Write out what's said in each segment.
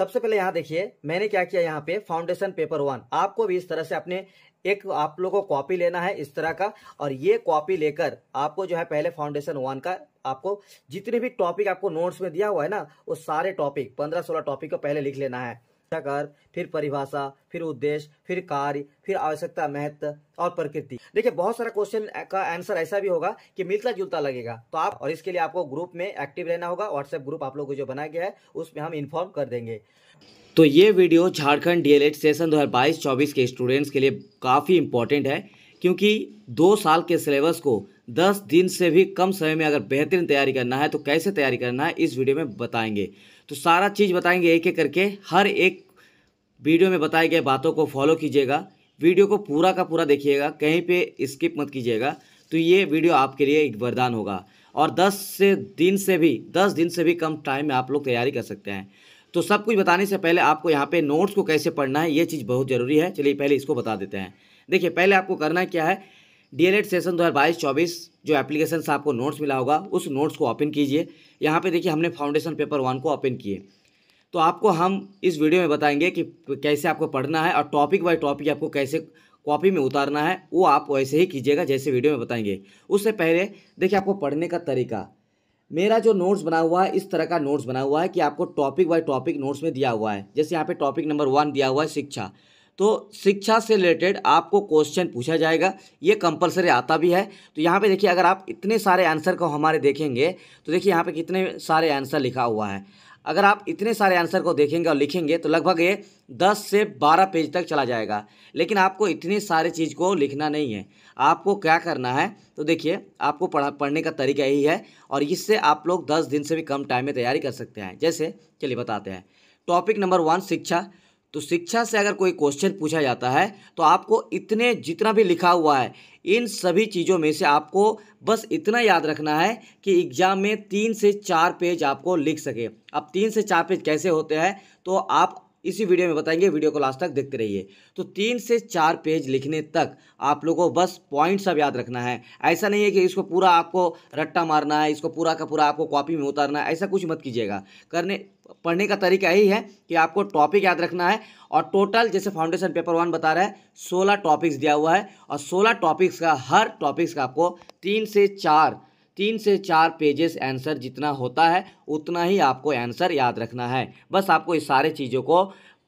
सबसे पहले यहाँ देखिए मैंने क्या किया यहाँ पे फाउंडेशन पेपर वन आपको भी इस तरह से अपने एक आप लोगों को कॉपी लेना है इस तरह का और ये कॉपी लेकर आपको जो है पहले फाउंडेशन वन का आपको जितने भी टॉपिक आपको नोट्स में दिया हुआ है ना वो सारे टॉपिक पंद्रह सोलह टॉपिक को पहले लिख लेना है कर फिर परिभाषा फिर उद्देश्य फिर कार्य फिर आवश्यकता महत्व और प्रकृति देखिए बहुत सारा क्वेश्चन का आंसर ऐसा भी होगा कि मिलता जुलता लगेगा तो आप और इसके लिए आपको ग्रुप में एक्टिव रहना होगा व्हाट्सएप ग्रुप आप लोग को जो बनाया गया है उसमें हम इन्फॉर्म कर देंगे तो ये वीडियो झारखंड डीएलएड सेशन दो 24 के स्टूडेंट्स के लिए काफ़ी इंपॉर्टेंट है क्योंकि दो साल के सिलेबस को दस दिन से भी कम समय में अगर बेहतरीन तैयारी करना है तो कैसे तैयारी करना है इस वीडियो में बताएंगे तो सारा चीज़ बताएंगे एक एक करके हर एक वीडियो में बताए गए बातों को फॉलो कीजिएगा वीडियो को पूरा का पूरा देखिएगा कहीं पे स्किप मत कीजिएगा तो ये वीडियो आपके लिए एक वरदान होगा और 10 से दिन से भी 10 दिन से भी कम टाइम में आप लोग तैयारी कर सकते हैं तो सब कुछ बताने से पहले आपको यहाँ पे नोट्स को कैसे पढ़ना है ये चीज़ बहुत ज़रूरी है चलिए पहले इसको बता देते हैं देखिए पहले आपको करना क्या है डीएलएड सेशन दो 24 जो एप्लीकेशन से आपको नोट्स मिला होगा उस नोट्स को ओपन कीजिए यहाँ पर देखिए हमने फाउंडेशन पेपर वन को ओपन किए तो आपको हम इस वीडियो में बताएंगे कि कैसे आपको पढ़ना है और टॉपिक बाय टॉपिक आपको कैसे कॉपी में उतारना है वो आप वैसे ही कीजिएगा जैसे वीडियो में बताएंगे उससे पहले देखिए आपको पढ़ने का तरीका मेरा जो नोट्स बना हुआ है इस तरह का नोट्स बना हुआ है कि आपको टॉपिक बाय टॉपिक नोट्स में दिया हुआ है जैसे यहाँ पे टॉपिक नंबर वन दिया हुआ है शिक्षा तो शिक्षा से रिलेटेड आपको क्वेश्चन पूछा जाएगा ये कंपलसरी आता भी है तो यहाँ पे देखिए अगर आप इतने सारे आंसर को हमारे देखेंगे तो देखिए यहाँ पे कितने सारे आंसर लिखा हुआ है अगर आप इतने सारे आंसर को देखेंगे और लिखेंगे तो लगभग ये दस से बारह पेज तक चला जाएगा लेकिन आपको इतनी सारी चीज़ को लिखना नहीं है आपको क्या करना है तो देखिए आपको पढ़ा पढ़ने का तरीका यही है और इससे आप लोग दस दिन से भी कम टाइम में तैयारी कर सकते हैं जैसे चलिए बताते हैं टॉपिक नंबर वन शिक्षा तो शिक्षा से अगर कोई क्वेश्चन पूछा जाता है तो आपको इतने जितना भी लिखा हुआ है इन सभी चीज़ों में से आपको बस इतना याद रखना है कि एग्ज़ाम में तीन से चार पेज आपको लिख सके अब तीन से चार पेज कैसे होते हैं तो आप इसी वीडियो में बताएंगे वीडियो को लास्ट तक देखते रहिए तो तीन से चार पेज लिखने तक आप लोगों को बस पॉइंट सब याद रखना है ऐसा नहीं है कि इसको पूरा आपको रट्टा मारना है इसको पूरा का पूरा आपको कॉपी में उतारना है ऐसा कुछ मत कीजिएगा करने पढ़ने का तरीका यही है कि आपको टॉपिक याद रखना है और टोटल जैसे फाउंडेशन पेपर वन बता रहा है सोलह टॉपिक्स दिया हुआ है और सोलह टॉपिक्स का हर टॉपिक्स का आपको तीन से चार तीन से चार पेजेस आंसर जितना होता है उतना ही आपको आंसर याद रखना है बस आपको इस सारे चीज़ों को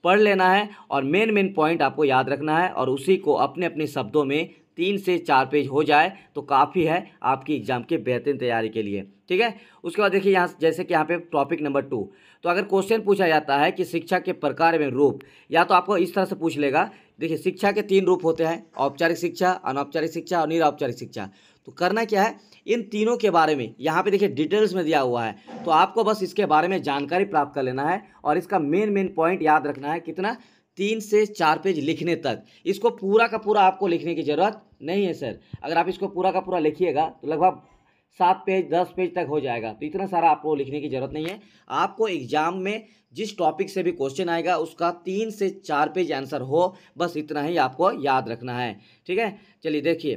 पढ़ लेना है और मेन मेन पॉइंट आपको याद रखना है और उसी को अपने अपने शब्दों में तीन से चार पेज हो जाए तो काफ़ी है आपकी एग्ज़ाम के बेहतरीन तैयारी के लिए ठीक है उसके बाद देखिए यहाँ जैसे कि यहाँ पे टॉपिक नंबर टू तो अगर क्वेश्चन पूछा जाता है कि शिक्षा के प्रकार में रूप या तो आपको इस तरह से पूछ लेगा देखिए शिक्षा के तीन रूप होते हैं औपचारिक शिक्षा अनौपचारिक शिक्षा और निरौपचारिक शिक्षा तो करना क्या है इन तीनों के बारे में यहाँ पे देखिए डिटेल्स में दिया हुआ है तो आपको बस इसके बारे में जानकारी प्राप्त कर लेना है और इसका मेन मेन पॉइंट याद रखना है कितना तीन से चार पेज लिखने तक इसको पूरा का पूरा आपको लिखने की ज़रूरत नहीं है सर अगर आप इसको पूरा का पूरा लिखिएगा तो लगभग सात पेज दस पेज तक हो जाएगा तो इतना सारा आपको लिखने की ज़रूरत नहीं है आपको एग्जाम में जिस टॉपिक से भी क्वेश्चन आएगा उसका तीन से चार पेज आंसर हो बस इतना ही आपको याद रखना है ठीक है चलिए देखिए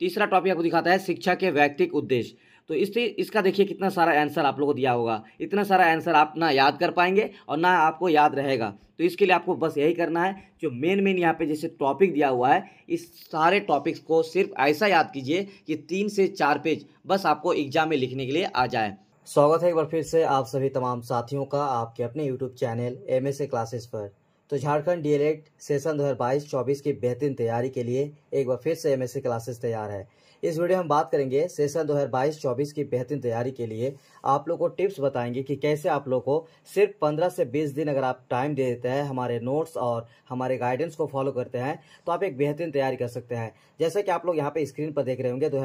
तीसरा टॉपिक आपको दिखाता है शिक्षा के व्यक्तिक उद्देश्य तो इस इसका देखिए कितना सारा आंसर आप लोगों को दिया होगा इतना सारा आंसर आप ना याद कर पाएंगे और ना आपको याद रहेगा तो इसके लिए आपको बस यही करना है जो मेन मेन यहाँ पे जैसे टॉपिक दिया हुआ है इस सारे टॉपिक्स को सिर्फ ऐसा याद कीजिए कि तीन से चार पेज बस आपको एग्जाम में लिखने के लिए आ जाए स्वागत है एक बार फिर से आप सभी तमाम साथियों का आपके अपने यूट्यूब चैनल एम क्लासेस पर तो झारखंड डीएलएड सेशन 2022-24 की बेहतरीन तैयारी के लिए एक बार फिर से एमएससी क्लासेस तैयार है इस वीडियो हम बात करेंगे सेशन 2022-24 की बेहतरीन तैयारी के लिए आप लोग को टिप्स बताएंगे कि कैसे आप लोग को सिर्फ 15 से 20 दिन अगर आप टाइम दे देते हैं हमारे नोट्स और हमारे गाइडेंस को फॉलो करते हैं तो आप एक बेहतरीन तैयारी कर सकते हैं जैसे कि आप लोग यहाँ पे स्क्रीन पर देख रहे होंगे दो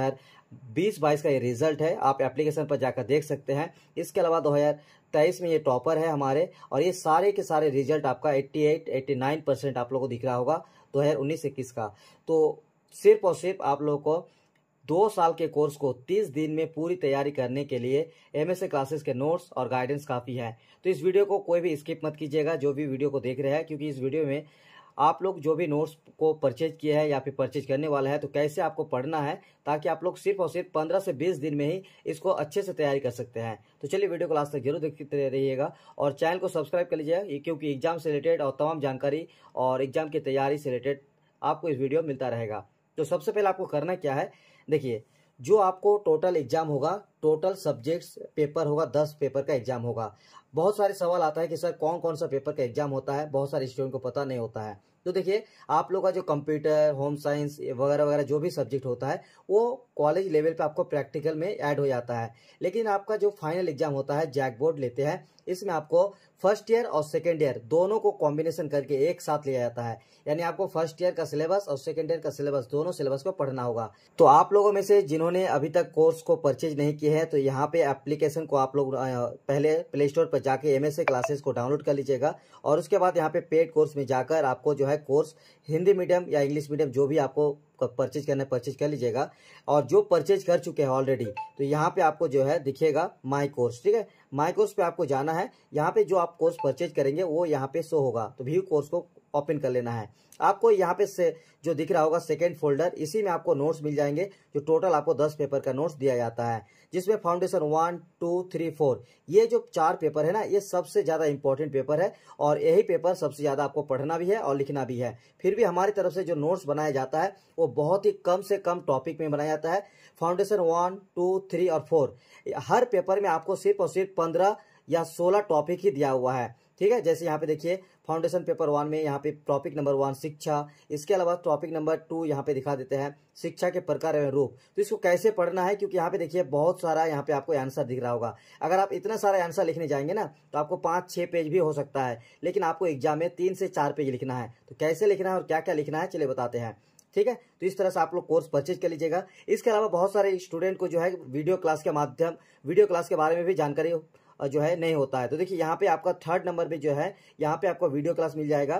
बीस बाईस का ये रिजल्ट है आप एप्लीकेशन पर जाकर देख सकते हैं इसके अलावा दो हज़ार तेईस में ये टॉपर है हमारे और ये सारे के सारे रिजल्ट आपका 88 89 परसेंट आप लोगों को दिख रहा होगा दो हज़ार उन्नीस इक्कीस का तो सिर्फ और सिर्फ आप लोगों को दो साल के कोर्स को तीस दिन में पूरी तैयारी करने के लिए एम एस क्लासेस के नोट्स और गाइडेंस काफ़ी है तो इस वीडियो को कोई भी स्किप मत कीजिएगा जो भी वीडियो को देख रहे हैं क्योंकि इस वीडियो में आप लोग जो भी नोट्स को परचेज किया है या फिर परचेज करने वाला है तो कैसे आपको पढ़ना है ताकि आप लोग सिर्फ और सिर्फ पंद्रह से बीस दिन में ही इसको अच्छे से तैयारी कर सकते हैं तो चलिए वीडियो को लास्ट तक जरूर देखते रहिएगा और चैनल को सब्सक्राइब कर लीजिए क्योंकि एग्जाम से रिलेटेड और तमाम जानकारी और एग्जाम की तैयारी से रिलेटेड आपको इस वीडियो मिलता रहेगा तो सबसे पहले आपको करना क्या है देखिए जो आपको टोटल एग्जाम होगा टोटल सब्जेक्ट्स पेपर होगा दस पेपर का एग्जाम होगा बहुत सारे सवाल आता है कि सर कौन कौन सा पेपर का एग्जाम होता है बहुत सारे स्टूडेंट को पता नहीं होता है तो देखिए आप लोग का जो कंप्यूटर होम साइंस वगैरह वगैरह जो भी सब्जेक्ट होता है वो कॉलेज लेवल पे आपको प्रैक्टिकल में ऐड हो जाता है लेकिन आपका जो फाइनल एग्जाम होता है जैक बोर्ड लेते हैं इसमें आपको फर्स्ट ईयर और सेकेंड ईयर दोनों को कॉम्बिनेशन करके एक साथ लिया जाता है यानी आपको फर्स्ट ईयर का सिलेबस और सेकेंड ईयर का सिलेबस दोनों सिलेबस को पढ़ना होगा तो आप लोगों में से जिन्होंने अभी तक कोर्स को परचेज नहीं किया है तो यहाँ पे एप्लीकेशन को आप लोग पहले प्ले स्टोर पर जाके एम क्लासेस को डाउनलोड कर लीजिएगा और उसके बाद यहाँ पे पेड कोर्स में जाकर आपको जो है कोर्स हिंदी मीडियम या इंग्लिश मीडियम जो भी आपको परचेज करना है परचेज कर लीजिएगा और जो परचेज कर चुके हैं ऑलरेडी तो यहाँ पे आपको जो है दिखेगा माई कोर्स ठीक है माय कोर्स पे आपको जाना है यहाँ पे जो आप कोर्स परचेज करेंगे वो यहाँ पे शो होगा तो व्यू कोर्स को ओपन कर लेना है आपको यहाँ पे से जो दिख रहा होगा सेकेंड फोल्डर इसी में आपको नोट्स मिल जाएंगे जो टोटल आपको दस पेपर का नोट्स दिया जाता है जिसमें foundation one two three four ये जो चार पेपर है ना ये सबसे ज़्यादा इंपॉर्टेंट पेपर है और यही पेपर सबसे ज़्यादा आपको पढ़ना भी है और लिखना भी है फिर भी हमारी तरफ से जो नोट्स बनाया जाता है वो बहुत ही कम से कम टॉपिक में बनाया जाता है फाउंडेशन वन टू थ्री और फोर हर पेपर में आपको सिर्फ और सिर्फ पंद्रह या सोलह टॉपिक ही दिया हुआ है ठीक है जैसे यहाँ पे देखिए फाउंडेशन पेपर वन में यहाँ पे टॉपिक नंबर वन शिक्षा इसके अलावा टॉपिक नंबर टू यहाँ पे दिखा देते हैं शिक्षा के प्रकार एवं रूप तो इसको कैसे पढ़ना है क्योंकि यहाँ पे देखिए बहुत सारा यहाँ पे आपको आंसर दिख रहा होगा अगर आप इतना सारा आंसर लिखने जाएंगे ना तो आपको पाँच छः पेज भी हो सकता है लेकिन आपको एग्जाम में तीन से चार पेज लिखना है तो कैसे लिखना है और क्या क्या लिखना है चलिए बताते हैं ठीक है तो इस तरह से आप लोग कोर्स परचेज कर लीजिएगा इसके अलावा बहुत सारे स्टूडेंट को जो है वीडियो क्लास के माध्यम वीडियो क्लास के बारे में भी जानकारी जो है नहीं होता है तो देखिए यहाँ पे आपका थर्ड नंबर पे जो है यहाँ पे आपको वीडियो क्लास मिल जाएगा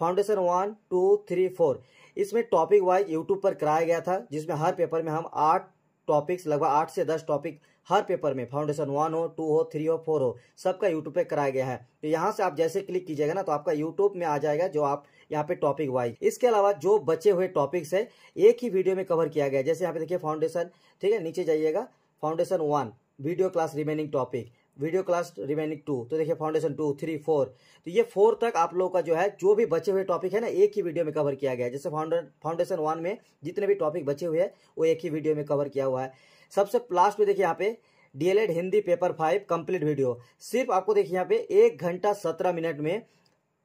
foundation one two three four इसमें टॉपिक वाइज यूट्यूब पर कराया गया था जिसमें हर पेपर में हम आठ टॉपिक्स लगभग आठ से दस टॉपिक हर पेपर में फाउंडेशन वन हो टू हो थ्री हो फोर हो सबका यूट्यूब पे कराया गया है तो यहाँ से आप जैसे क्लिक कीजिएगा ना तो आपका यूट्यूब में आ जाएगा जो आप यहाँ पे टॉपिक वाइज इसके अलावा जो बचे हुए टॉपिक्स है एक ही वीडियो में कवर किया गया जैसे यहाँ पे देखिए फाउंडेशन ठीक है नीचे जाइएगा foundation one video class remaining topic video class remaining two तो देखिए फाउंडेशन टू थ्री फोर तो ये फोर तक आप लोगों का जो है जो भी बचे हुए टॉपिक है ना एक ही वीडियो में कवर किया गया है जैसे फाउंडेशन वन में जितने भी टॉपिक बचे हुए हैं वो एक ही वीडियो में कवर किया हुआ है सबसे लास्ट में देखिए यहाँ पे D El Ed Hindi paper five complete video सिर्फ आपको देखिए यहाँ पे एक घंटा सत्रह मिनट में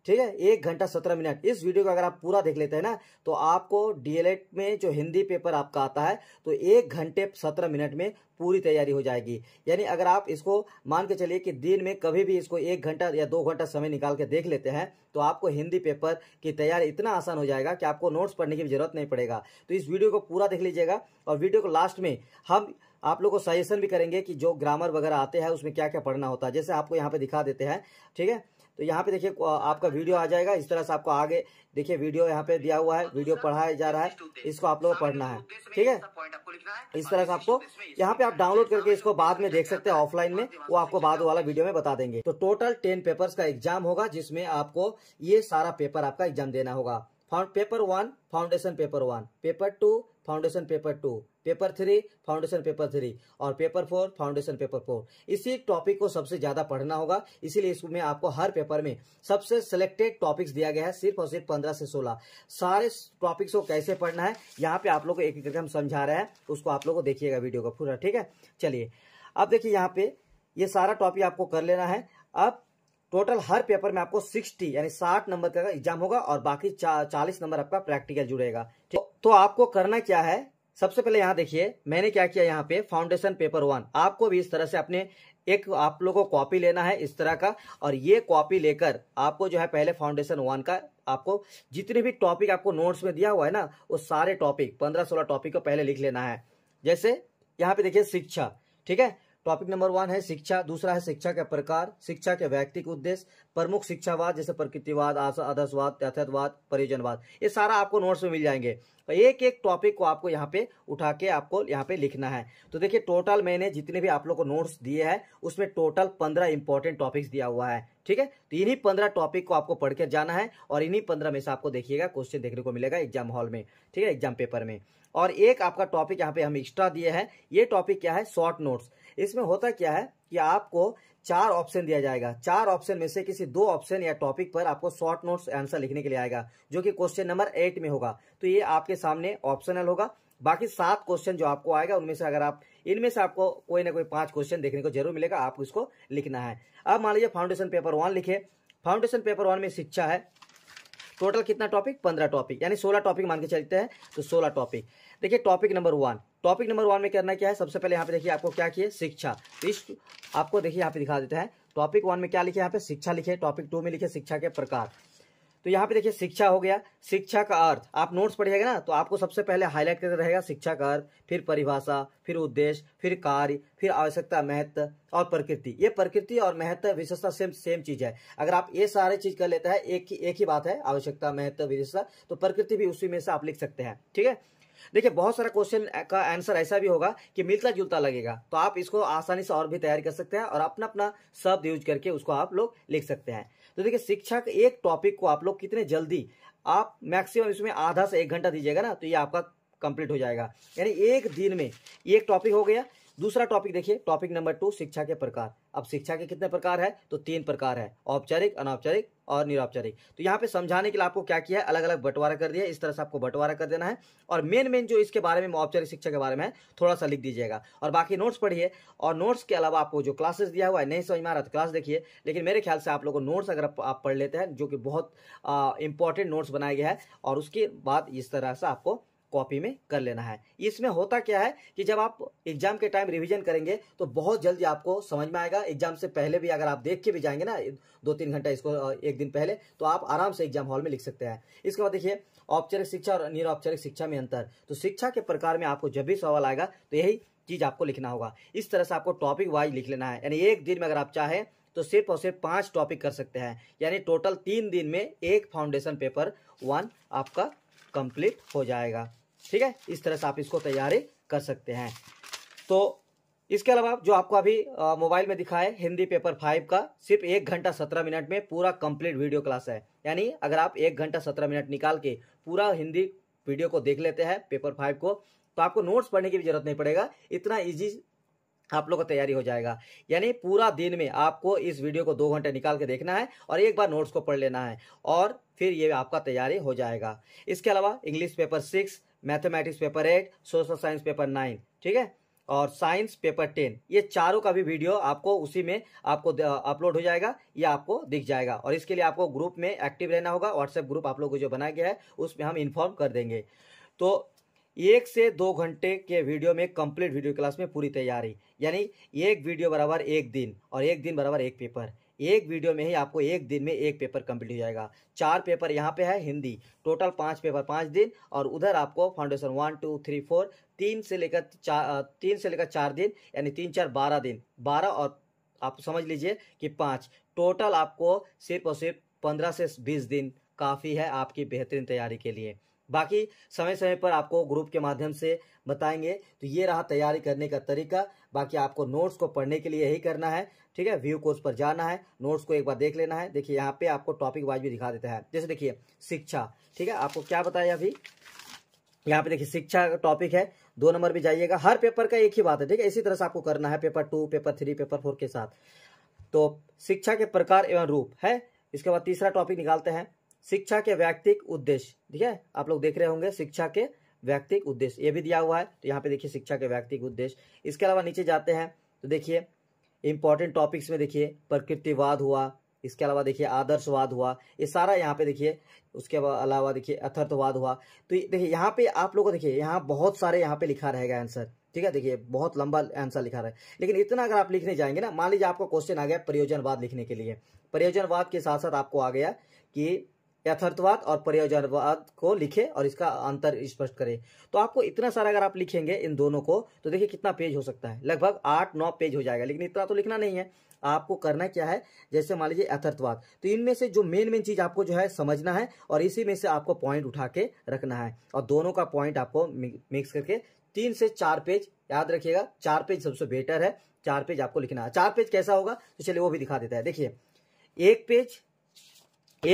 ठीक है एक घंटा सत्रह मिनट इस वीडियो को अगर आप पूरा देख लेते हैं ना तो आपको डीएलएड में जो हिंदी पेपर आपका आता है तो एक घंटे सत्रह मिनट में पूरी तैयारी हो जाएगी यानी अगर आप इसको मान के चलिए कि दिन में कभी भी इसको एक घंटा या दो घंटा समय निकाल के देख लेते हैं तो आपको हिंदी पेपर की तैयारी इतना आसान हो जाएगा कि आपको नोट्स पढ़ने की जरूरत नहीं पड़ेगा तो इस वीडियो को पूरा देख लीजिएगा और वीडियो को लास्ट में हम आप लोग को सजेशन भी करेंगे कि जो ग्रामर वगैरह आते हैं उसमें क्या क्या पढ़ना होता है जैसे आपको यहाँ पे दिखा देते हैं ठीक है तो यहाँ पे देखिए आपका वीडियो आ जाएगा इस तरह से आपको आगे देखिए वीडियो यहाँ पे दिया हुआ है वीडियो पढ़ाया जा रहा है इसको आप लोगों को पढ़ना है ठीक है इस तरह से आपको यहाँ पे आप डाउनलोड करके इसको बाद में देख सकते हैं ऑफलाइन में वो आपको बाद वाला वीडियो में बता देंगे तो टोटल टेन पेपर का एग्जाम होगा जिसमें आपको ये सारा पेपर आपका एग्जाम देना होगा paper one foundation paper one paper two foundation paper two paper three foundation paper three और paper four foundation paper four इसी टॉपिक को सबसे ज्यादा पढ़ना होगा इसीलिए इसमें आपको हर पेपर में सबसे सिलेक्टेड टॉपिक्स दिया गया है सिर्फ और सिर्फ पंद्रह से सोलह सारे टॉपिक्स को कैसे पढ़ना है यहाँ पे आप लोग को एक एक हम समझा रहे हैं उसको आप लोग को देखिएगा वीडियो का पूरा ठीक है चलिए अब देखिए यहाँ पे ये सारा टॉपिक आपको कर लेना है अब टोटल हर पेपर में आपको 60 यानी 60 नंबर का एग्जाम होगा और बाकी 40 नंबर आपका प्रैक्टिकल जुड़ेगा तो, तो आपको करना क्या है सबसे पहले यहाँ देखिए मैंने क्या किया यहाँ पे फाउंडेशन पेपर वन आपको भी इस तरह से अपने एक आप लोगों को कॉपी लेना है इस तरह का और ये कॉपी लेकर आपको जो है पहले फाउंडेशन वन का आपको जितने भी टॉपिक आपको नोट्स में दिया हुआ है ना वो सारे टॉपिक पंद्रह सोलह टॉपिक को पहले लिख लेना है जैसे यहाँ पे देखिए शिक्षा ठीक है टॉपिक नंबर वन है शिक्षा दूसरा है शिक्षा के प्रकार शिक्षा के व्यक्तिक उद्देश्य प्रमुख शिक्षावाद जैसे प्रकृतिवाद आदर्शवाद यथार्थवाद परिजनवाद ये सारा आपको नोट्स में मिल जाएंगे तो एक एक टॉपिक को आपको यहाँ पे उठा के आपको यहाँ पे लिखना है तो देखिए टोटल मैंने जितने भी आप लोग को नोट्स दिए हैं उसमें टोटल पंद्रह इंपॉर्टेंट टॉपिक्स दिया हुआ है ठीक है तो इन्हीं पंद्रह टॉपिक को आपको पढ़ के जाना है और इन्हीं पंद्रह में से आपको देखिएगा क्वेश्चन देखने को मिलेगा एग्जाम हॉल में ठीक है एग्जाम पेपर में और एक आपका टॉपिक यहाँ पे हम एक्स्ट्रा दिए हैं ये टॉपिक क्या है शॉर्ट नोट्स इसमें होता क्या है कि आपको चार ऑप्शन दिया जाएगा चार ऑप्शन में से किसी दो ऑप्शन या टॉपिक पर आपको शॉर्ट नोट्स आंसर लिखने के लिए आएगा जो कि क्वेश्चन नंबर एट में होगा तो ये आपके सामने ऑप्शनल होगा बाकी सात क्वेश्चन जो आपको आएगा उनमें से अगर आप इनमें से आपको कोई ना कोई पांच क्वेश्चन देखने को जरूर मिलेगा आपको इसको लिखना है अब मान लीजिए फाउंडेशन पेपर वन लिखे फाउंडेशन पेपर वन में शिक्षा है टोटल कितना टॉपिक पंद्रह टॉपिक यानी सोलह टॉपिक मान के चलते हैं तो सोलह टॉपिक देखिए topic number one topic number one में करना क्या है सबसे पहले यहाँ पे देखिए आपको क्या किए शिक्षा तो इस आपको देखिए यहाँ पे दिखा देते हैं टॉपिक वन में क्या लिखे यहाँ पे शिक्षा लिखे टॉपिक टू में लिखे शिक्षा के प्रकार तो यहाँ पे देखिए शिक्षा हो गया शिक्षा का अर्थ आप नोट्स पढ़िएगा ना तो आपको सबसे पहले हाईलाइट करते रहेगा शिक्षा का अर्थ फिर परिभाषा फिर उद्देश्य फिर कार्य फिर आवश्यकता महत्व और प्रकृति ये प्रकृति और महत्व विशेषता सेम सेम चीज है अगर आप ये सारे चीज कर लेते हैं एक ही एक ही बात है आवश्यकता महत्व विशेषता तो प्रकृति भी उसी में से आप लिख सकते हैं ठीक है देखिए बहुत सारा क्वेश्चन का आंसर ऐसा भी होगा कि मिलता जुलता लगेगा तो आप इसको आसानी से और भी तैयार कर सकते हैं और अपना अपना शब्द यूज करके उसको आप लोग लिख सकते हैं तो देखिए शिक्षक एक टॉपिक को आप लोग कितने जल्दी आप मैक्सिमम इसमें आधा से एक घंटा दीजिएगा ना तो ये आपका कंप्लीट हो जाएगा यानी एक दिन में एक टॉपिक हो गया दूसरा टॉपिक देखिए टॉपिक नंबर टू शिक्षा के प्रकार अब शिक्षा के कितने प्रकार है तो तीन प्रकार है औपचारिक अनौपचारिक और निरौपचारिक तो यहाँ पे समझाने के लिए आपको क्या किया है अलग अलग बंटवारा कर दिया इस तरह से आपको बंटवारा कर देना है और मेन मेन जो इसके बारे में औपचारिक शिक्षा के बारे में थोड़ा सा लिख दीजिएगा और बाकी नोट्स पढ़िए और नोट्स के अलावा आपको जो क्लासेस दिया हुआ है नहीं समझ में आ रहा तो क्लास देखिए लेकिन मेरे ख्याल से आप लोगों को नोट्स अगर आप पढ़ लेते हैं जो कि बहुत इंपॉर्टेंट नोट्स बनाया गया है और उसके बाद इस तरह से आपको कॉपी में कर लेना है इसमें होता क्या है कि जब आप एग्जाम के टाइम रिवीजन करेंगे तो बहुत जल्दी आपको समझ में आएगा एग्जाम से पहले भी अगर आप देख के भी जाएंगे ना दो तीन घंटा इसको एक दिन पहले तो आप आराम से एग्जाम हॉल में लिख सकते हैं इसके बाद देखिए औपचारिक शिक्षा और निरौपचारिक शिक्षा में अंतर तो शिक्षा के प्रकार में आपको जब भी सवाल आएगा तो यही चीज आपको लिखना होगा इस तरह से आपको टॉपिक वाइज लिख लेना है यानी एक दिन में अगर आप चाहें तो सिर्फ और सिर्फ पांच टॉपिक कर सकते हैं यानी टोटल तीन दिन में एक फाउंडेशन पेपर वन आपका कंप्लीट हो जाएगा ठीक है इस तरह से आप इसको तैयारी कर सकते हैं तो इसके अलावा जो आपको अभी मोबाइल में दिखा है हिंदी पेपर फाइव का सिर्फ एक घंटा सत्रह मिनट में पूरा कंप्लीट वीडियो क्लास है यानी अगर आप एक घंटा सत्रह मिनट निकाल के पूरा हिंदी वीडियो को देख लेते हैं पेपर फाइव को तो आपको नोट्स पढ़ने की भी जरूरत नहीं पड़ेगा इतना इजी आप लोग का तैयारी हो जाएगा यानी पूरा दिन में आपको इस वीडियो को दो घंटे निकाल के देखना है और एक बार नोट्स को पढ़ लेना है और फिर ये आपका तैयारी हो जाएगा इसके अलावा English paper six mathematics paper eight social science paper nine ठीक है और साइंस पेपर टेन ये चारों का भी वीडियो आपको उसी में आपको अपलोड हो जाएगा या आपको दिख जाएगा और इसके लिए आपको ग्रुप में एक्टिव रहना होगा व्हाट्सएप ग्रुप आप लोगों को जो बनाया गया है उसमें हम इन्फॉर्म कर देंगे तो एक से दो घंटे के वीडियो में कंप्लीट वीडियो क्लास में पूरी तैयारी यानी एक वीडियो बराबर एक दिन और एक दिन बराबर एक पेपर एक वीडियो में ही आपको एक दिन में एक पेपर कंप्लीट हो जाएगा चार पेपर यहाँ पे है हिंदी टोटल पाँच पेपर पाँच दिन और उधर आपको foundation one two three four तीन से लेकर चार तीन से लेकर चार दिन यानी तीन चार बारह दिन बारह और आप समझ लीजिए कि पाँच टोटल आपको सिर्फ और सिर्फ पंद्रह से बीस दिन काफ़ी है आपकी बेहतरीन तैयारी के लिए बाकी समय समय पर आपको ग्रुप के माध्यम से बताएंगे तो ये रहा तैयारी करने का तरीका बाकी आपको नोट्स को पढ़ने के लिए यही करना है ठीक है व्यू कोर्स पर जाना है नोट्स को एक बार देख लेना है देखिए यहाँ पे आपको टॉपिक वाइज भी दिखा देता है जैसे देखिए शिक्षा ठीक है आपको क्या बताया अभी यहाँ पे देखिए शिक्षा का टॉपिक है दो नंबर भी जाइएगा हर पेपर का एक ही बात है ठीक है इसी तरह से आपको करना है paper two paper three paper four के साथ तो शिक्षा के प्रकार एवं रूप है इसके बाद तीसरा टॉपिक निकालते हैं शिक्षा के व्यक्तिक उद्देश्य ठीक है आप लोग देख रहे होंगे शिक्षा के व्यक्तिक उद्देश्य ये भी दिया हुआ है तो यहाँ पे देखिए शिक्षा के व्यक्तिक उद्देश्य इसके अलावा नीचे जाते हैं तो देखिए इंपॉर्टेंट टॉपिक्स में देखिए प्रकृतिवाद हुआ इसके अलावा देखिए आदर्शवाद हुआ ये सारा यहाँ पे देखिए उसके अलावा देखिए अथर्थवाद हुआ तो देखिए यहाँ पे आप लोगों को देखिए यहाँ बहुत सारे यहाँ पे लिखा रहेगा आंसर ठीक है देखिए बहुत लंबा आंसर लिखा रहा है लेकिन इतना अगर आप लिखने जाएंगे ना मान लीजिए आपका क्वेश्चन आ गया प्रयोजनवाद लिखने के लिए प्रयोजनवाद के साथ साथ आपको आ गया कि यथार्थवाद और प्रयोजनवाद को लिखे और इसका अंतर स्पष्ट करें तो आपको इतना सारा अगर आप लिखेंगे इन दोनों को तो देखिए कितना पेज हो सकता है लगभग आठ नौ पेज हो जाएगा लेकिन इतना तो लिखना नहीं है आपको करना क्या है जैसे मान लीजिए यथार्थवाद तो इनमें से जो मेन मेन चीज आपको जो है समझना है और इसी में से आपको पॉइंट उठा के रखना है और दोनों का पॉइंट आपको मिक्स करके तीन से चार पेज याद रखिएगा चार पेज सबसे बेटर है चार पेज आपको लिखना है चार पेज कैसा होगा तो चलिए वो भी दिखा देता है देखिए एक पेज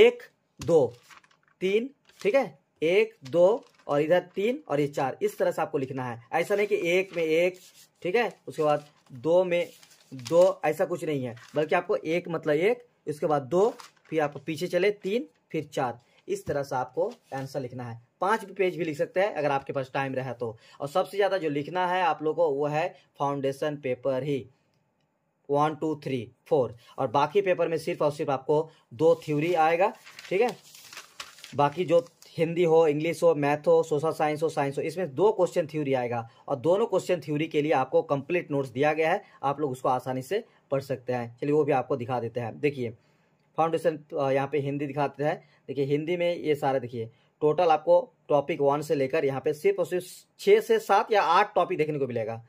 एक दो तीन ठीक है एक दो और इधर तीन और ये चार इस तरह से आपको लिखना है ऐसा नहीं कि एक में एक ठीक है उसके बाद दो में दो ऐसा कुछ नहीं है बल्कि आपको एक मतलब एक उसके बाद दो फिर आपको पीछे चले तीन फिर चार इस तरह से आपको आंसर लिखना है पांच भी पेज भी लिख सकते हैं अगर आपके पास टाइम रहे तो और सबसे ज़्यादा जो लिखना है आप लोग को वो है फाउंडेशन पेपर ही वन टू थ्री फोर और बाकी पेपर में सिर्फ और सिर्फ आपको दो थ्योरी आएगा ठीक है बाकी जो हिंदी हो इंग्लिश हो मैथ हो सोशल साइंस हो साइंस हो इसमें दो क्वेश्चन थ्योरी आएगा और दोनों क्वेश्चन थ्योरी के लिए आपको कंप्लीट नोट्स दिया गया है आप लोग उसको आसानी से पढ़ सकते हैं चलिए वो भी आपको दिखा देते हैं देखिए फाउंडेशन यहाँ पे हिंदी दिखाते हैं देखिए हिंदी में ये सारे देखिए टोटल आपको टॉपिक वन से लेकर यहाँ पे सिर्फ और सिर्फ छः से सात या आठ टॉपिक देखने को मिलेगा